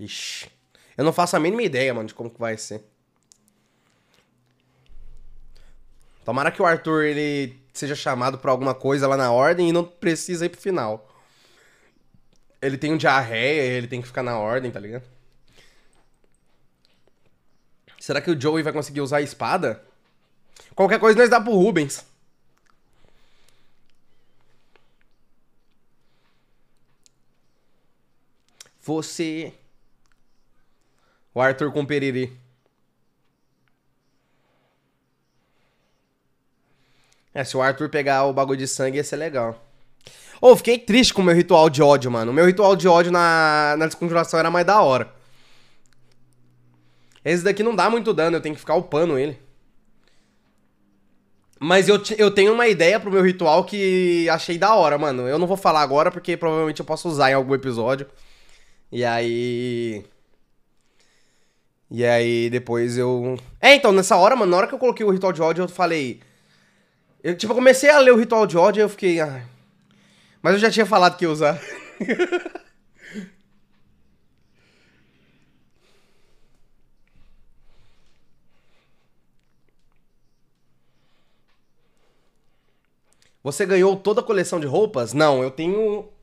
Ixi. Eu não faço a mínima ideia, mano, de como que vai ser. Tomara que o Arthur ele seja chamado pra alguma coisa lá na ordem e não precisa ir pro final. Ele tem um diarreia, ele tem que ficar na ordem, tá ligado? Será que o Joey vai conseguir usar a espada? Qualquer coisa nós dá pro Rubens. Você o Arthur com Periri. É, se o Arthur pegar o bagulho de sangue ia ser legal. Ô, oh, fiquei triste com o meu ritual de ódio, mano. O meu ritual de ódio na, na desconjuração era mais da hora. Esse daqui não dá muito dano, eu tenho que ficar upando ele. Mas eu, eu tenho uma ideia pro meu ritual que achei da hora, mano. Eu não vou falar agora porque provavelmente eu posso usar em algum episódio. E aí. E aí depois eu. É, então, nessa hora, mano, na hora que eu coloquei o ritual de ódio, eu falei. Eu, tipo, eu comecei a ler o ritual de ódio e eu fiquei. Ah... Mas eu já tinha falado que ia usar. Você ganhou toda a coleção de roupas? Não, eu tenho